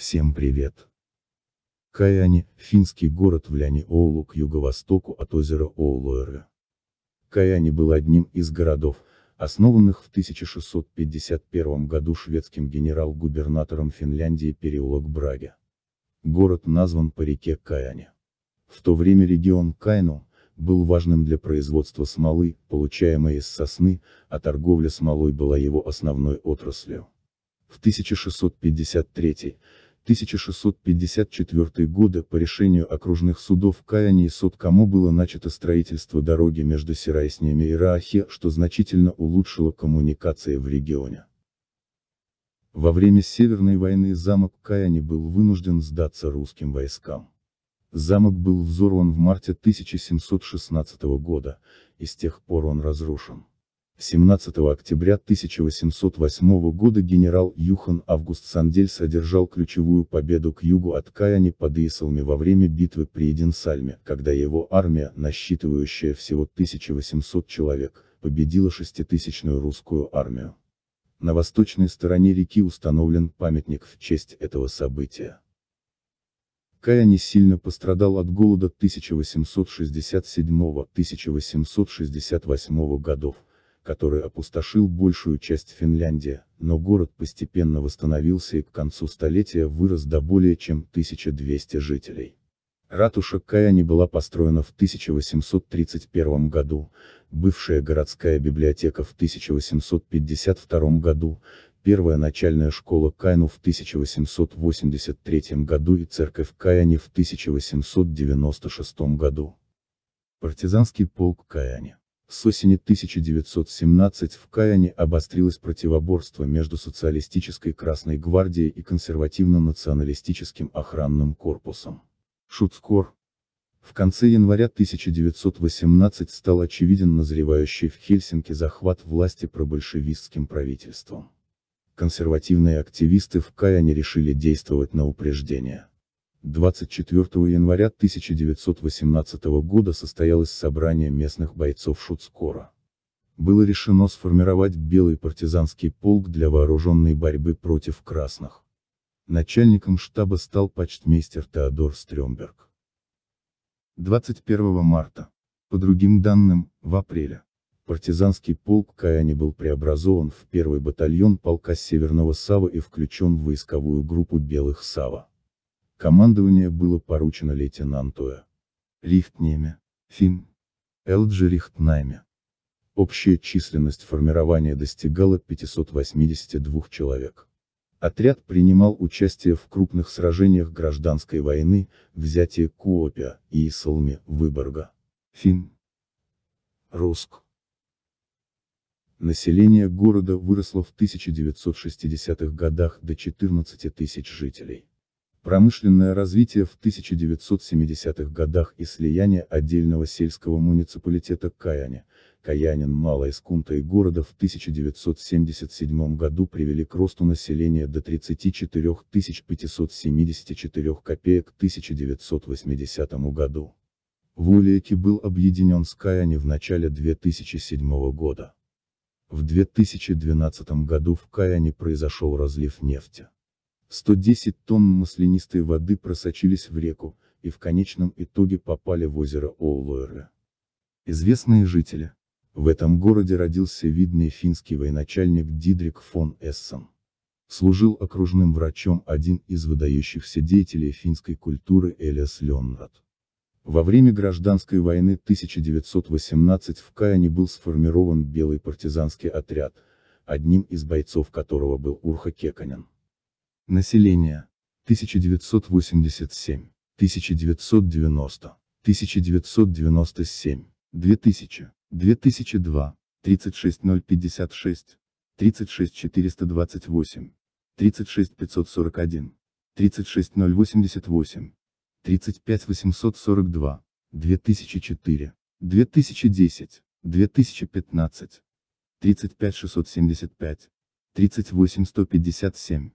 Всем привет! Каяне – финский город в Ляне-Оулу к юго-востоку от озера Оулуэра. Каяне был одним из городов, основанных в 1651 году шведским генерал-губернатором Финляндии Переулок Браге. Город назван по реке Каяне. В то время регион Кайну, был важным для производства смолы, получаемой из сосны, а торговля смолой была его основной отраслью. В 1653 1654 года по решению окружных судов Каяни и Соткамо было начато строительство дороги между Сирайснями и Раахе, что значительно улучшило коммуникации в регионе. Во время Северной войны замок Каяни был вынужден сдаться русским войскам. Замок был взорван в марте 1716 года, и с тех пор он разрушен. 17 октября 1808 года генерал Юхан Август Сандель одержал ключевую победу к югу от Каяни под Исалми во время битвы при Единсальме, когда его армия, насчитывающая всего 1800 человек, победила шеститысячную русскую армию. На восточной стороне реки установлен памятник в честь этого события. Каяни сильно пострадал от голода 1867-1868 годов который опустошил большую часть Финляндии, но город постепенно восстановился и к концу столетия вырос до более чем 1200 жителей. Ратуша Каяни была построена в 1831 году, бывшая городская библиотека в 1852 году, первая начальная школа Кайну в 1883 году и церковь Каяни в 1896 году. Партизанский полк Каяни с осени 1917 в Каяне обострилось противоборство между социалистической Красной гвардией и консервативно-националистическим охранным корпусом. Шуцкор. В конце января 1918 стал очевиден назревающий в Хельсинки захват власти пробольшевистским правительством. Консервативные активисты в Каяне решили действовать на упреждение. 24 января 1918 года состоялось собрание местных бойцов Шуцкора. Было решено сформировать Белый партизанский полк для вооруженной борьбы против красных. Начальником штаба стал почтмейстер Теодор Стрёмберг. 21 марта. По другим данным, в апреле. Партизанский полк Каяни был преобразован в первый батальон полка Северного Сава и включен в войсковую группу Белых Сава. Командование было поручено лейтенанту Э. Рихтнеме, Фин, Элджи Рихтнайме. Общая численность формирования достигала 582 человек. Отряд принимал участие в крупных сражениях гражданской войны, взятие Куопия, Исалми, Выборга. Фин. Руск. Население города выросло в 1960-х годах до 14 тысяч жителей. Промышленное развитие в 1970-х годах и слияние отдельного сельского муниципалитета Каяне, Каянин, Малая Скунта и города в 1977 году привели к росту населения до 34 574 копеек к 1980 году. Вулиеки был объединен с Каяне в начале 2007 года. В 2012 году в Каяне произошел разлив нефти. 110 тонн маслянистой воды просочились в реку, и в конечном итоге попали в озеро Оулуэра. Известные жители. В этом городе родился видный финский военачальник Дидрик фон Эссен. Служил окружным врачом один из выдающихся деятелей финской культуры Элиас Леннад. Во время гражданской войны 1918 в Каине был сформирован белый партизанский отряд, одним из бойцов которого был Урха Кеканин. Население. 1987, 1990, 1997, 2000, 2002, 36056, 36428, 36541, 36088, 35842, 2004, 2010, 2015, 35675, 38157,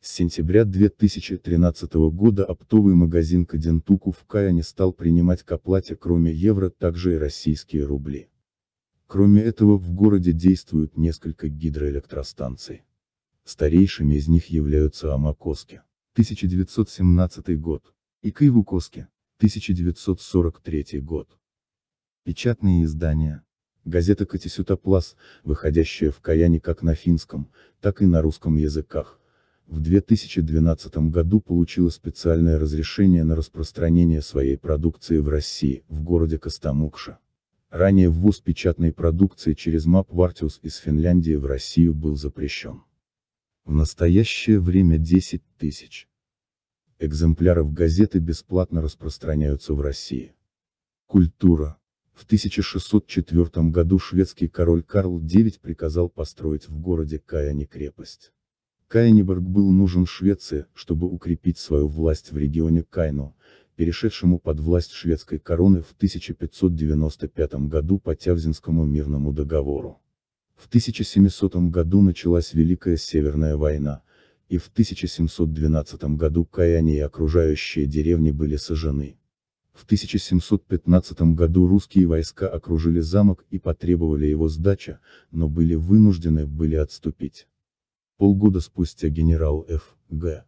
С сентября 2013 года оптовый магазин Кадентуку в Каяне стал принимать к оплате кроме евро также и российские рубли. Кроме этого в городе действуют несколько гидроэлектростанций. Старейшими из них являются Амакоски, 1917 год, и Кайвукоски, 1943 год. Печатные издания. Газета Катисюта Плас, выходящая в Каяне как на финском, так и на русском языках в 2012 году получила специальное разрешение на распространение своей продукции в России, в городе Костомукша. Ранее ввоз печатной продукции через МАП Вартиус из Финляндии в Россию был запрещен. В настоящее время 10 тысяч экземпляров газеты бесплатно распространяются в России. Культура. В 1604 году шведский король Карл IX приказал построить в городе Каяне крепость. Кайниберг был нужен Швеции, чтобы укрепить свою власть в регионе Кайну, перешедшему под власть шведской короны в 1595 году по Тявзинскому мирному договору. В 1700 году началась Великая Северная война, и в 1712 году Каяне и окружающие деревни были сожжены. В 1715 году русские войска окружили замок и потребовали его сдача, но были вынуждены были отступить. Полгода спустя генерал Ф. Г.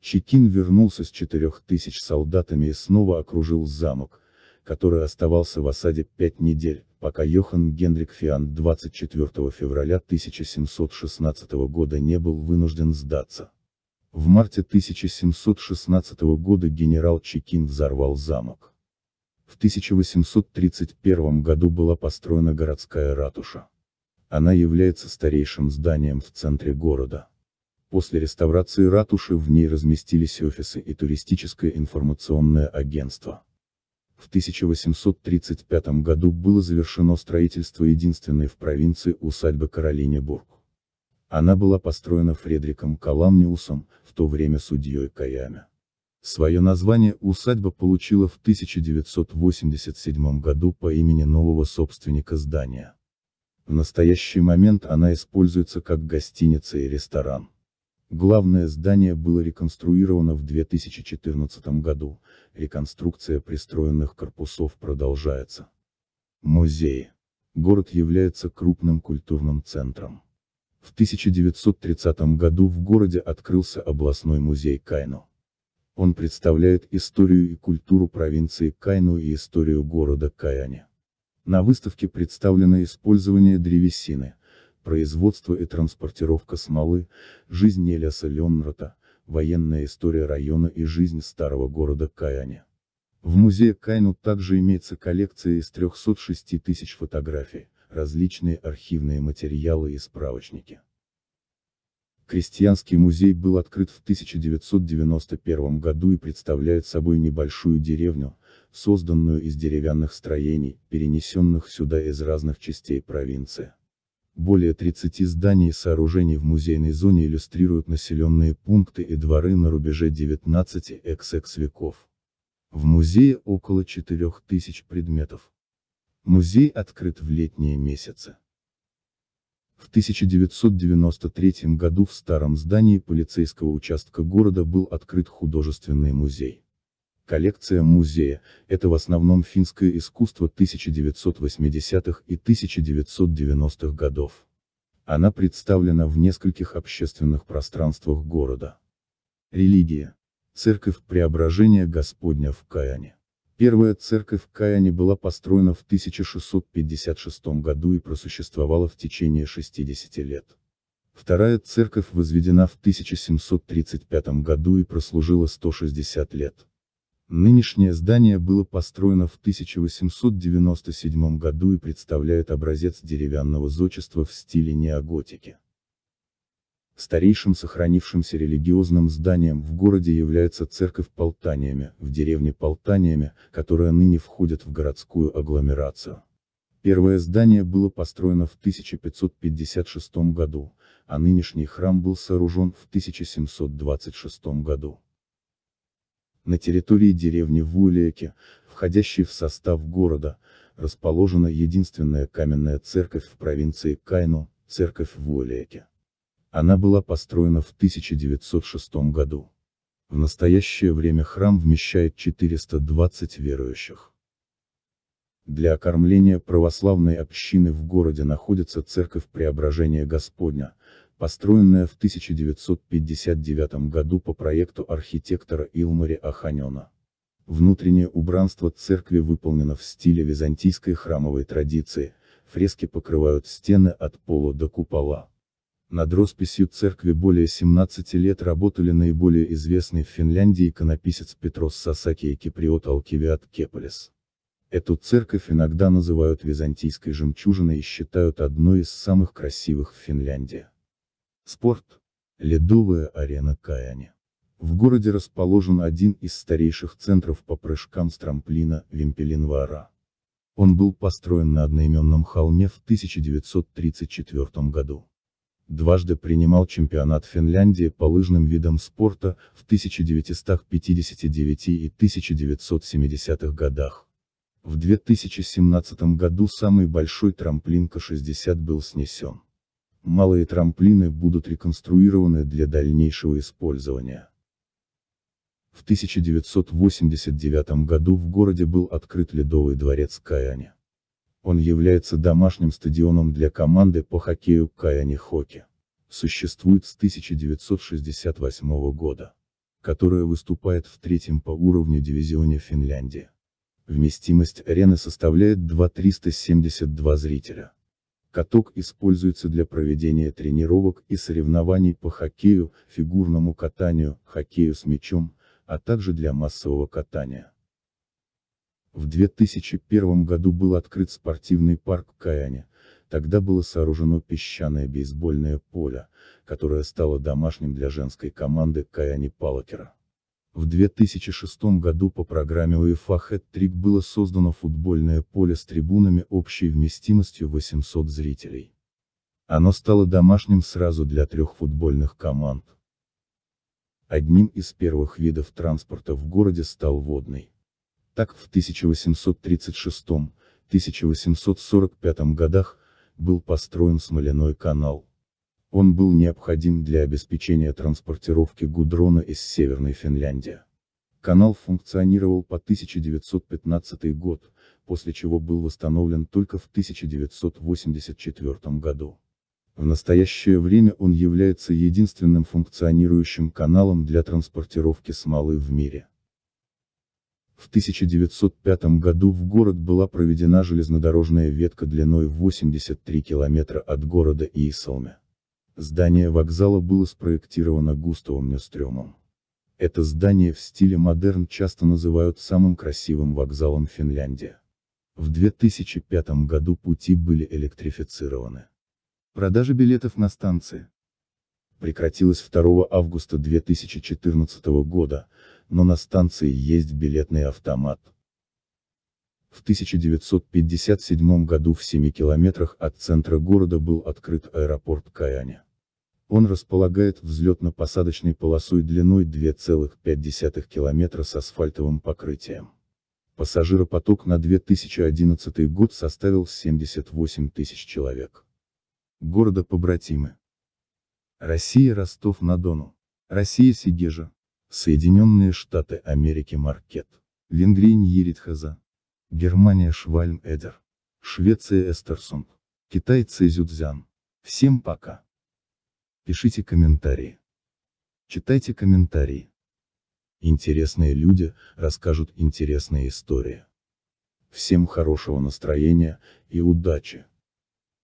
Чекин вернулся с четырех тысяч солдатами и снова окружил замок, который оставался в осаде пять недель, пока Йохан Генрик Фиан 24 февраля 1716 года не был вынужден сдаться. В марте 1716 года генерал Чекин взорвал замок. В 1831 году была построена городская ратуша. Она является старейшим зданием в центре города. После реставрации ратуши в ней разместились офисы и туристическое информационное агентство. В 1835 году было завершено строительство единственной в провинции усадьбы Каролинебург. Она была построена Фредриком Каламниусом, в то время судьей Каяме. Свое название усадьба получила в 1987 году по имени нового собственника здания. В настоящий момент она используется как гостиница и ресторан. Главное здание было реконструировано в 2014 году, реконструкция пристроенных корпусов продолжается. Музеи. Город является крупным культурным центром. В 1930 году в городе открылся областной музей Кайну. Он представляет историю и культуру провинции Кайну и историю города Каяне. На выставке представлено использование древесины, производство и транспортировка смолы, жизнь Элиаса Ленрота, военная история района и жизнь старого города Каяня. В музее Кайну также имеется коллекция из 306 тысяч фотографий, различные архивные материалы и справочники. Крестьянский музей был открыт в 1991 году и представляет собой небольшую деревню, созданную из деревянных строений, перенесенных сюда из разных частей провинции. Более 30 зданий и сооружений в музейной зоне иллюстрируют населенные пункты и дворы на рубеже 19 XX веков. В музее около 4000 предметов. Музей открыт в летние месяцы. В 1993 году в старом здании полицейского участка города был открыт художественный музей. Коллекция музея – это в основном финское искусство 1980-х и 1990-х годов. Она представлена в нескольких общественных пространствах города. Религия. Церковь Преображения Господня в Каяне. Первая церковь в Каяне была построена в 1656 году и просуществовала в течение 60 лет. Вторая церковь возведена в 1735 году и прослужила 160 лет. Нынешнее здание было построено в 1897 году и представляет образец деревянного зодчества в стиле неоготики. Старейшим сохранившимся религиозным зданием в городе является церковь Полтаниями, в деревне Полтаниями, которая ныне входит в городскую агломерацию. Первое здание было построено в 1556 году, а нынешний храм был сооружен в 1726 году. На территории деревни Вулеке, входящей в состав города, расположена единственная каменная церковь в провинции Кайну, церковь Вулеке. Она была построена в 1906 году. В настоящее время храм вмещает 420 верующих. Для окормления православной общины в городе находится церковь Преображения Господня, построенная в 1959 году по проекту архитектора Илмари Аханена. Внутреннее убранство церкви выполнено в стиле византийской храмовой традиции, фрески покрывают стены от пола до купола. Над росписью церкви более 17 лет работали наиболее известный в Финляндии иконописец Петрос Сасаки и киприот Алкивиад Кеполис. Эту церковь иногда называют византийской жемчужиной и считают одной из самых красивых в Финляндии. Спорт. Ледовая арена Каяне. В городе расположен один из старейших центров по прыжкам с трамплина Вимпелинвара. Он был построен на одноименном холме в 1934 году. Дважды принимал чемпионат Финляндии по лыжным видам спорта в 1959 и 1970 годах. В 2017 году самый большой трамплинка 60 был снесен малые трамплины будут реконструированы для дальнейшего использования. В 1989 году в городе был открыт ледовый дворец Каяни. Он является домашним стадионом для команды по хоккею Каяни Хоки. Существует с 1968 года. Которая выступает в третьем по уровню дивизионе Финляндии. Вместимость арены составляет 2372 зрителя. Каток используется для проведения тренировок и соревнований по хоккею, фигурному катанию, хоккею с мячом, а также для массового катания. В 2001 году был открыт спортивный парк в Каяне, тогда было сооружено песчаное бейсбольное поле, которое стало домашним для женской команды Каяни Палакера. В 2006 году по программе UEFA Head trick было создано футбольное поле с трибунами общей вместимостью 800 зрителей. Оно стало домашним сразу для трех футбольных команд. Одним из первых видов транспорта в городе стал водный. Так в 1836-1845 годах, был построен смоляной канал, он был необходим для обеспечения транспортировки гудрона из Северной Финляндии. Канал функционировал по 1915 год, после чего был восстановлен только в 1984 году. В настоящее время он является единственным функционирующим каналом для транспортировки смолы в мире. В 1905 году в город была проведена железнодорожная ветка длиной 83 километра от города Исалме. Здание вокзала было спроектировано Густавом Нестремом. Это здание в стиле модерн часто называют самым красивым вокзалом Финляндии. В 2005 году пути были электрифицированы. Продажа билетов на станции прекратилась 2 августа 2014 года, но на станции есть билетный автомат. В 1957 году в 7 километрах от центра города был открыт аэропорт Каяня. Он располагает взлетно-посадочной полосой длиной 2,5 километра с асфальтовым покрытием. Пассажиропоток на 2011 год составил 78 тысяч человек. Города-побратимы. Россия Ростов-на-Дону. Россия Сигежа. Соединенные Штаты Америки Маркет. Венгрия Ньеритхаза. Германия Швальм Эдер. Швеция Эстерсунд. Китай Цзюцзян. Всем пока. Пишите комментарии. Читайте комментарии. Интересные люди расскажут интересные истории. Всем хорошего настроения и удачи!